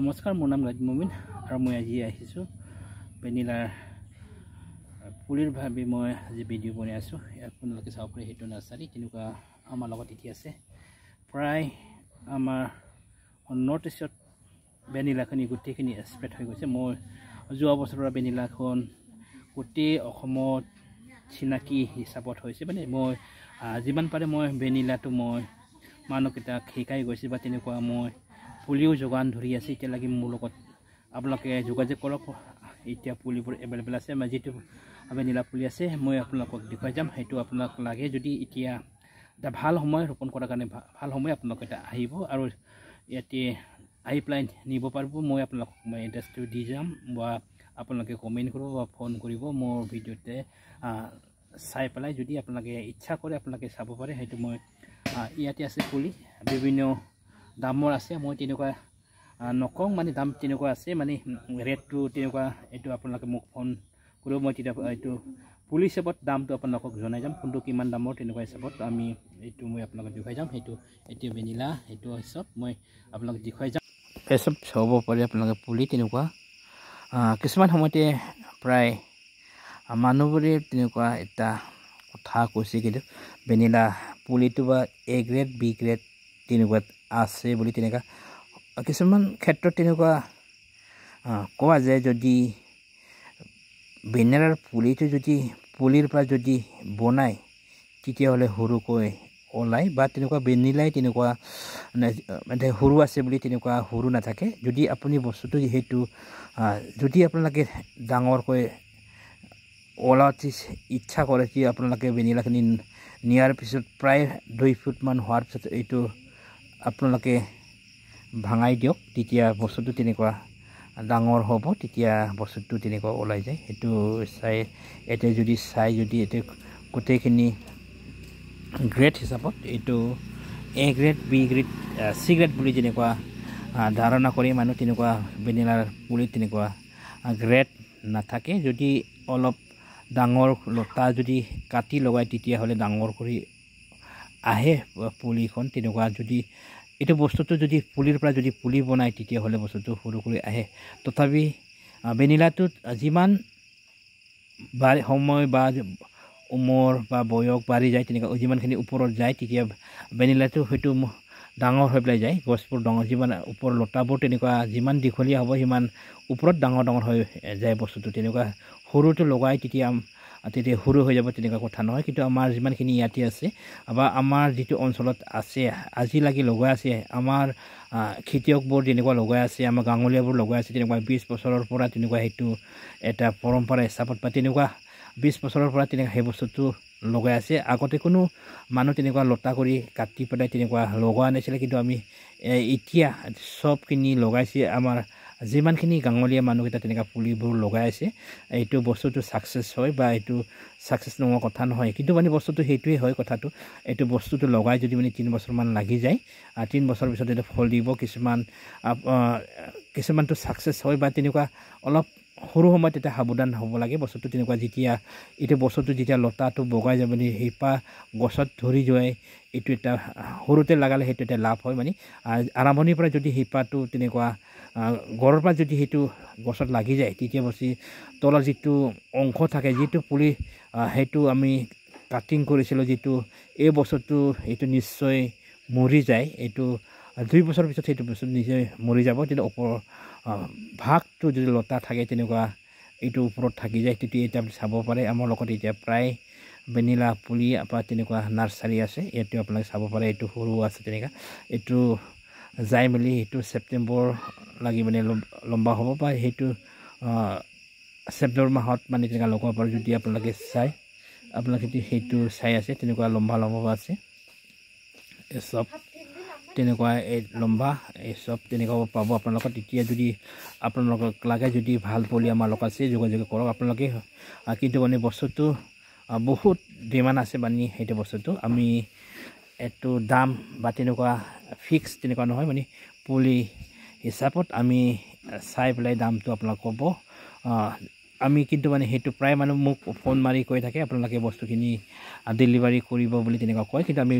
নমস্কাৰ মোৰ নাম ৰাজমবিন আৰু মই আজি আহিছোঁ পেনিলাৰ পুলিৰ বাবে মই আজি ভিডিঅ' বনাই আছোঁ ইয়াক আপোনালোকে চাব পাৰে সেইটো নাৰ্চাৰী তেনেকুৱা আমাৰ লগত এতিয়া আছে প্ৰায় আমাৰ নৰ্থ ইষ্টত বেনিলাখিনি গোটেইখিনি স্প্ৰেড হৈ গৈছে মই যোৱা বছৰৰ বেনিলাখন গোটেই অসমত চিনাকি হিচাপত হৈছে মানে মই যিমান পাৰে মই বেনিলাটো মই মানুহকেইটাক শিকাই গৈছোঁ বা তেনেকুৱা মই পুলিও যোগান ধৰি আছে এতিয়ালৈকে মোৰ লগত আপোনালোকে যোগাযোগ কৰক এতিয়া পুলিবোৰ এভেইলেবল আছে মই যিটো আমি নীলা পুলি আছে মই আপোনালোকক দেখুৱাই যাম সেইটো আপোনালোক লাগে যদি এতিয়া এটা ভাল সময় ৰোপণ কৰাৰ কাৰণে ভাল সময় আপোনালোকে এটা আহিব আৰু ইয়াতে আহি পেলাই নিব পাৰিব মই আপোনালোকক মই এড্ৰেছটো দি যাম বা আপোনালোকে কমেণ্ট কৰিব বা ফোন কৰিব মোৰ ভিডিঅ'তে চাই পেলাই যদি আপোনালোকে ইচ্ছা কৰে আপোনালোকে চাব পাৰে সেইটো মই ইয়াতে আছে পুলি বিভিন্ন দামৰ আছে মই তেনেকুৱা নকওঁ মানে দাম তেনেকুৱা আছে মানে ৰেটটো তেনেকুৱা এইটো আপোনালোকে মোক ফোন কৰিব মই তেতিয়া এইটো পুলি হিচাপত দামটো আপোনালোকক জনাই যাম কোনটো কিমান দামৰ তেনেকুৱা হিচাপত আমি এইটো মই আপোনালোকক দেখুৱাই যাম সেইটো এতিয়া ভেনিলা সেইটো হিচাপ মই আপোনালোকক দেখুৱাই যাম ফেচব চাব পাৰে আপোনালোকে পুলি তেনেকুৱা কিছুমান সময়তে প্ৰায় মানুহবোৰে তেনেকুৱা এটা কথা কৈছে কিন্তু ভেনিলা পুলিটো বা এ গ্ৰেড বি গ্ৰেড তেনেকুৱাত আছে বুলি তেনেকুৱা কিছুমান ক্ষেত্ৰত তেনেকুৱা কোৱা যায় যদি বেনেৰাৰ পুলিটো যদি পুলিৰ পৰা যদি বনায় তেতিয়াহ'লে সৰুকৈ ওলায় বা তেনেকুৱা বেনিলাই তেনেকুৱা মানে সৰু আছে বুলি তেনেকুৱা সৰু নাথাকে যদি আপুনি বস্তুটো যিহেতু যদি আপোনালোকে ডাঙৰকৈ ওলাওঁ ইচ্ছা কৰে যে আপোনালোকে বেনিলাখিনি নিয়াৰ পিছত প্ৰায় দুই ফুটমান হোৱাৰ পিছত এইটো আপোনালোকে ভাঙাই দিয়ক তেতিয়া বস্তুটো তেনেকুৱা ডাঙৰ হ'ব তেতিয়া বস্তুটো তেনেকুৱা ওলাই যায় সেইটো চাই এতে যদি চাই যদি এতে গোটেইখিনি গ্ৰেড হিচাপত এইটো A grade B grade C grade বুলি যেনেকুৱা ধাৰণা কৰি মানুহ তেনেকুৱা বেনিলাৰ পুলি তেনেকুৱা গ্ৰেড নাথাকে যদি অলপ ডাঙৰ লতা যদি কাটি লগায় তেতিয়াহ'লে ডাঙৰ কৰি আহে পুলিখন তেনেকুৱা যদি এইটো বস্তুটো যদি পুলিৰ পৰা যদি পুলি বনায় তেতিয়াহ'লে বস্তুটো সৰু কৰি আহে তথাপি বেনিলাটোত যিমান সময় বা ওমৰ বা বয়স বাঢ়ি যায় তেনেকুৱা যিমানখিনি ওপৰত যায় তেতিয়া বেনিলাটো হয়তো ডাঙৰ হৈ পেলাই যায় গছবোৰ ডাঙৰ যিমান ওপৰ লতাবোৰ তেনেকুৱা যিমান দীঘলীয়া হ'ব সিমান ওপৰত ডাঙৰ ডাঙৰ হৈ যায় বস্তুটো তেনেকুৱা সৰুটো লগাই তেতিয়া তেতিয়া সৰু হৈ যাব তেনেকুৱা কথা নহয় কিন্তু আমাৰ যিমানখিনি ইয়াতে আছে বা আমাৰ যিটো অঞ্চলত আছে আজিলৈকে লগাই আছে আমাৰ খেতিয়কবোৰ যেনেকুৱা লগাই আছে আমাৰ গাঁৱলীয়াবোৰ লগাই আছে তেনেকুৱা বিছ বছৰৰ পৰা তেনেকুৱা সেইটো এটা পৰম্পৰা হিচাপত বা তেনেকুৱা বিছ বছৰৰ পৰা তেনেকুৱা সেই বস্তুটো লগাই আছে আগতে কোনো মানুহ তেনেকুৱা লতা কৰি কাটি পেলাই তেনেকুৱা লগোৱা নাছিলে কিন্তু আমি এতিয়া চবখিনি লগাইছে আমাৰ যিমানখিনি গাঙলীয়া মানুহকেইটা তেনেকুৱা পুলিবোৰ লগাই আছে এইটো বস্তুটো ছাকচেছ হয় বা এইটো ছাকচেছ নোহোৱা কথা নহয় কিন্তু মানে বস্তুটো সেইটোৱে হয় কথাটো এইটো বস্তুটো লগাই যদি মানে বছৰমান লাগি যায় আৰু বছৰ পিছত এইটো ফল দিব কিছুমান কিছুমানটো ছাকচেছ হয় বা তেনেকুৱা অলপ সৰু সময়ত তেতিয়া সাৱধান হ'ব লাগে বছৰটো তেনেকুৱা যেতিয়া এইটো বছৰটো যেতিয়া লতাটো বগাই যাব নি শিপা গছত ধৰি যোৱাই এইটো এটা সৰুতে লগালে সেইটো এটা লাভ হয় মানে আৰম্ভণিৰ পৰা যদি শিপাটো তেনেকুৱা গড়ৰ পৰা যদি সেইটো গছত লাগি যায় তেতিয়া বস্তু তলৰ যিটো অংশ থাকে যিটো পুলি সেইটো আমি কাটিং কৰিছিলোঁ যিটো এই বছৰটো এইটো নিশ্চয় মৰি যায় এইটো দুই বছৰৰ পিছত সেইটো বস্তু নিজে মৰি যাব তেতিয়া ওপৰ ভাগটো যদি লতা থাকে তেনেকুৱা এইটো ওপৰত থাকি যায় তেতিয়া এতিয়া আপুনি চাব পাৰে আমাৰ লগত এতিয়া প্ৰায় বেনিলা পুলি বা তেনেকুৱা নাৰ্চাৰী আছে ইয়াতো আপোনালোকে চাব পাৰে এইটো সৰু আছে তেনেকুৱা এইটো যাই মেলি সেইটো ছেপ্টেম্বৰ লাগি মানে লম্বা হ'ব বা সেইটো ছেপ্টেম্বৰ মাহত মানে তেনেকুৱা লগাব পাৰে যদি আপোনালোকে চাই আপোনালোকে সেইটো চাই আছে তেনেকুৱা লম্বা লম্বা আছে চব তেনেকুৱা এই লম্বা এই চব তেনেকুৱা পাব আপোনালোকৰ তেতিয়া যদি আপোনালোকক লাগে যদি ভাল পুলি আমাৰ লগত আছে যোগাযোগ কৰক আপোনালোকে কিন্তু মানে বস্তুটো বহুত ডিমাণ্ড আছে মানে সেইটো বস্তুটো আমি এইটো দাম বা তেনেকুৱা ফিক্স তেনেকুৱা নহয় মানে পুলি হিচাপত আমি চাই পেলাই দামটো আপোনালোকে ক'ব আমি কিন্তু মানে সেইটো প্ৰায় মানুহ মোক ফোন মাৰি কৈ থাকে আপোনালোকে বস্তুখিনি ডেলিভাৰী কৰিব বুলি তেনেকুৱা কয় কিন্তু আমি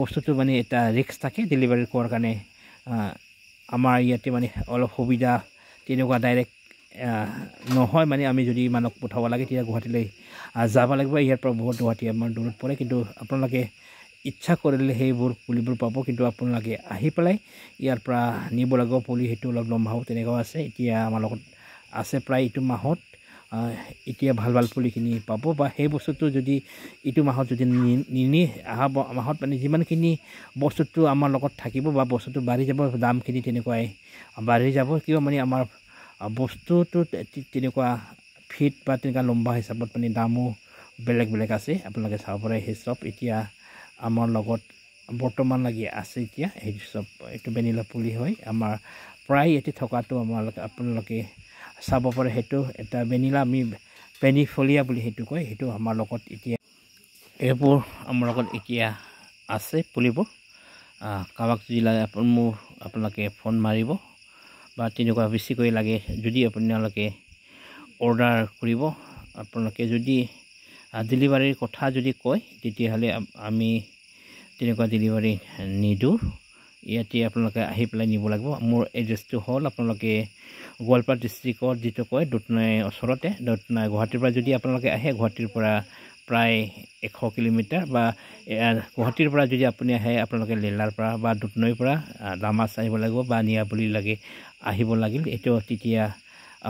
বস্তুটো মানে এটা ৰিক্স থাকে ডেলিভাৰী কৰাৰ কাৰণে আমাৰ ইয়াতে মানে অলপ সুবিধা তেনেকুৱা ডাইৰেক্ট নহয় মানে আমি যদি মানুহক পঠাব লাগে তেতিয়া গুৱাহাটীলৈ যাব লাগিব ইয়াৰ পৰা বহুত গুৱাহাটী আমাৰ দূৰত পৰে কিন্তু আপোনালোকে ইচ্ছা কৰিলে সেইবোৰ পুলিবোৰ পাব কিন্তু আপোনালোকে আহি পেলাই ইয়াৰ পৰা নিব লাগিব পুলি সেইটো অলপ লম্বা হওক তেনেকুৱাও আছে এতিয়া আমাৰ লগত আছে প্ৰায় এইটো মাহত এতিয়া ভাল ভাল পুলিখিনি পাব বা সেই বস্তুটো যদি ইটো মাহত যদি নিনি অহা মাহত মানে যিমানখিনি বস্তুটো আমাৰ লগত থাকিব বা বস্তুটো বাঢ়ি যাব দামখিনি তেনেকুৱাই বাঢ়ি যাব কিয় মানে আমাৰ বস্তুটো তেনেকুৱা ফিট বা তেনেকুৱা লম্বা হিচাপত মানে দামো বেলেগ বেলেগ আছে আপোনালোকে চাব পাৰে সেই চব এতিয়া আমাৰ লগত বৰ্তমান লাগি আছে এতিয়া সেই চব এইটো বেনিলা পুলি হয় আমাৰ প্ৰায় এটি থকাটো আমাৰ আপোনালোকে চাব পাৰে সেইটো এটা বেনিলা আমি পেনিফলিয়া বুলি সেইটো কয় সেইটো আমাৰ লগত এতিয়া এইবোৰ আমাৰ লগত এতিয়া আছে পুলিবোৰ কাৰোবাক যদি লাগে মোৰ আপোনালোকে ফোন মাৰিব বা তেনেকুৱা বেছিকৈ লাগে যদি আপোনালোকে অৰ্ডাৰ কৰিব আপোনালোকে যদি ডেলিভাৰীৰ কথা যদি কয় তেতিয়াহ'লে আমি তেনেকুৱা ডেলিভাৰী নিদিওঁ ইয়াতে আপোনালোকে আহি পেলাই নিব লাগিব মোৰ এড্ৰেছটো হ'ল আপোনালোকে গোৱালপাৰা ডিষ্ট্ৰিক্টত যিটো কয় দুটনাই ওচৰতে দুটনাই গুৱাহাটীৰ পৰা যদি আপোনালোকে আহে গুৱাহাটীৰ পৰা প্ৰায় এশ কিলোমিটাৰ বা গুৱাহাটীৰ পৰা যদি আপুনি আহে আপোনালোকে লেলাৰ পৰা বা দুটনৈৰ পৰা দামাজ আহিব লাগিব বা নিয়াবলী লাগে আহিব লাগিল এইটো তেতিয়া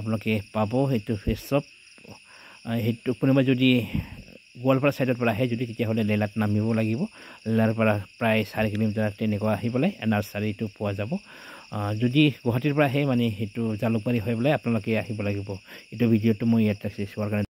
আপোনালোকে পাব সেইটো ফেচ অফ সেইটো কোনোবাই যদি গোৱালপাৰা ছাইডৰ আহে যদি তেতিয়াহ'লে লেলাত নামিব লাগিব লেলাৰ পৰা প্ৰায় চাৰি কিলোমিটাৰ তেনেকুৱা আহি পেলাই নাৰ্চাৰীটো পোৱা যাব যদি গুৱাহাটীৰ পৰা আহে মানে সেইটো জালুকবাৰী হৈ পেলাই আপোনালোকে আহিব লাগিব এইটো ভিডিঅ'টো মই ইয়াত ৰাখিছোঁ চোৱাৰ কাৰণে